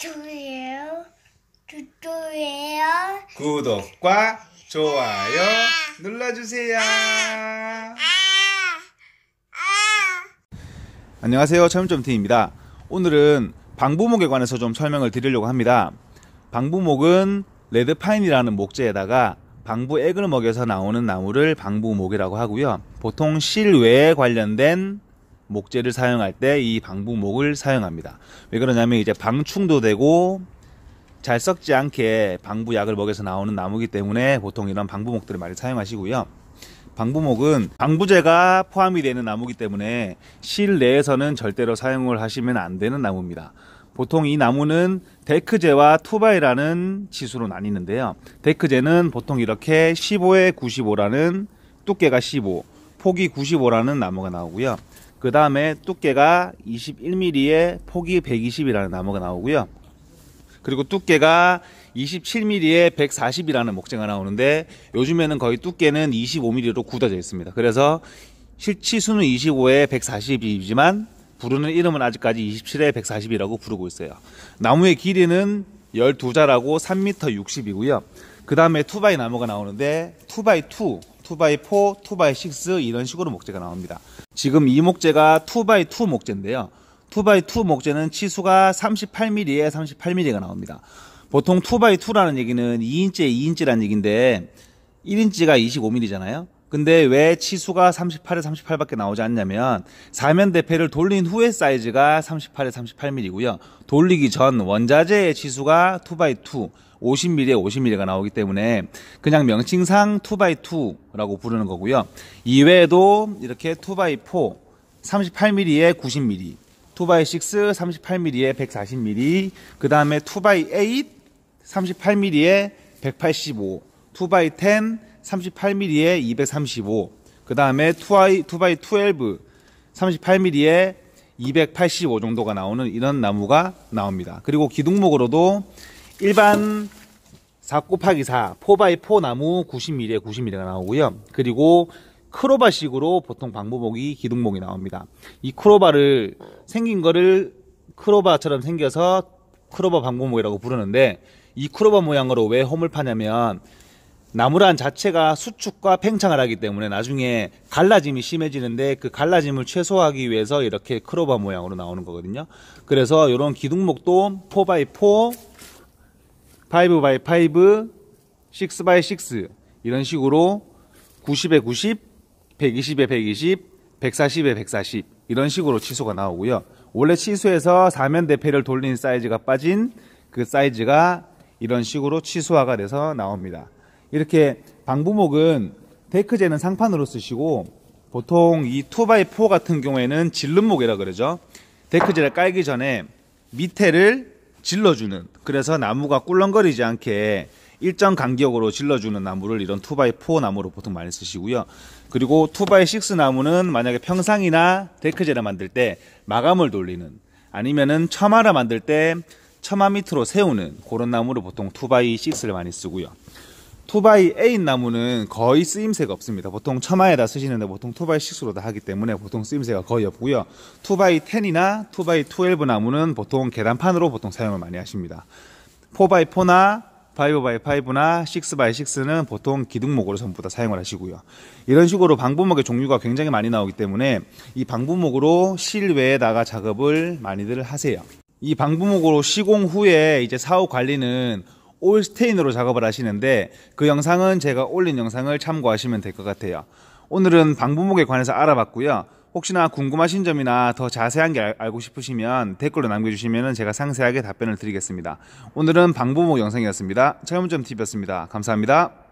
좋아요. 좋아요. 구독과 좋아요 눌러주세요. 안녕하세요. 체험점 팀입니다. 오늘은 방부목에 관해서 좀 설명을 드리려고 합니다. 방부목은 레드파인이라는 목재에다가 방부액을 먹여서 나오는 나무를 방부목이라고 하고요. 보통 실외에 관련된 목재를 사용할 때 이 방부목을 사용합니다. 왜 그러냐면 이제 방충도 되고 잘 썩지 않게 방부약을 먹여서 나오는 나무기 때문에 보통 이런 방부목들을 많이 사용하시고요. 방부목은 방부제가 포함이 되는 나무기 때문에 실내에서는 절대로 사용을 하시면 안 되는 나무입니다. 보통 이 나무는 데크제와 투바이라는 지수로 나뉘는데요. 데크제는 보통 이렇게 15에 95라는 두께가 15, 폭이 95라는 나무가 나오고요. 그 다음에 두께가 21mm에 폭이 120이라는 나무가 나오고요. 그리고 두께가 27mm에 140이라는 목재가 나오는데 요즘에는 거의 두께는 25mm로 굳어져 있습니다. 그래서 실치수는 25에 140이지만 부르는 이름은 아직까지 27에 140이라고 부르고 있어요. 나무의 길이는 12자라고 3m 60이고요. 그 다음에 투바이 나무가 나오는데 투바이2 2x4, 2x6 이런 식으로 목재가 나옵니다. 지금 이 목재가 2x2 목재인데요. 2x2 목재는 치수가 38mm에 38mm가 나옵니다. 보통 2x2라는 얘기는 2인치에 2인치라는 얘기인데 1인치가 25mm잖아요. 근데 왜 치수가 38에 38밖에 나오지 않냐면 사면 대패를 돌린 후의 사이즈가 38에 38mm이고요. 돌리기 전 원자재의 치수가 2x2 50mm에 50mm가 나오기 때문에 그냥 명칭상 2x2라고 부르는 거고요. 이외에도 이렇게 2x4 38mm에 90mm 2x6 38mm에 140mm 그 다음에 2x8 38mm에 185 2x10 38mm에 235, 그 다음에 2x12 38mm에 285 정도가 나오는 이런 나무가 나옵니다. 그리고 기둥목으로도 일반 4 곱하기 4, 4x4 나무 90mm에 90mm가 나오고요. 그리고 크로바식으로 보통 방부목이 기둥목이 나옵니다. 이 크로바를 생긴 거를 크로바처럼 생겨서 크로바 방부목이라고 부르는데 이 크로바 모양으로 왜 홈을 파냐면 나무란 자체가 수축과 팽창을 하기 때문에 나중에 갈라짐이 심해지는데 그 갈라짐을 최소화하기 위해서 이렇게 크로바 모양으로 나오는 거거든요. 그래서 이런 기둥목도 4x4, 5x5, 6x6 이런 식으로 90에 90, 120에 120, 140에 140 이런 식으로 치수가 나오고요. 원래 치수에서 사면 대패를 돌린 사이즈가 빠진 그 사이즈가 이런 식으로 치수화가 돼서 나옵니다. 이렇게 방부목은 데크제는 상판으로 쓰시고 보통 이 2x4 같은 경우에는 질름목이라 그러죠. 데크제를 깔기 전에 밑에를 질러주는 그래서 나무가 꿀렁거리지 않게 일정 간격으로 질러주는 나무를 이런 2x4 나무로 보통 많이 쓰시고요. 그리고 2x6 나무는 만약에 평상이나 데크제를 만들 때 마감을 돌리는 아니면은 처마를 만들 때 처마 밑으로 세우는 그런 나무를 보통 2x6를 많이 쓰고요. 투바이 A 나무는 거의 쓰임새가 없습니다. 보통 처마에다 쓰시는데 보통 투바이 6로 다 하기 때문에 보통 쓰임새가 거의 없고요. 투바이 10이나 투바이 12 나무는 보통 계단판으로 보통 사용을 많이 하십니다. 4이4나 5x5나 6x6는 보통 기둥목으로 전부 다 사용을 하시고요. 이런 식으로 방부목의 종류가 굉장히 많이 나오기 때문에 이 방부목으로 실외에다가 작업을 많이들 하세요. 이 방부목으로 시공 후에 이제 사후 관리는 올스테인으로 작업을 하시는데 그 영상은 제가 올린 영상을 참고하시면 될 것 같아요. 오늘은 방부목에 관해서 알아봤고요. 혹시나 궁금하신 점이나 더 자세한 게 알고 싶으시면 댓글로 남겨주시면 제가 상세하게 답변을 드리겠습니다. 오늘은 방부목 영상이었습니다. 차용점 t v 였습니다 감사합니다.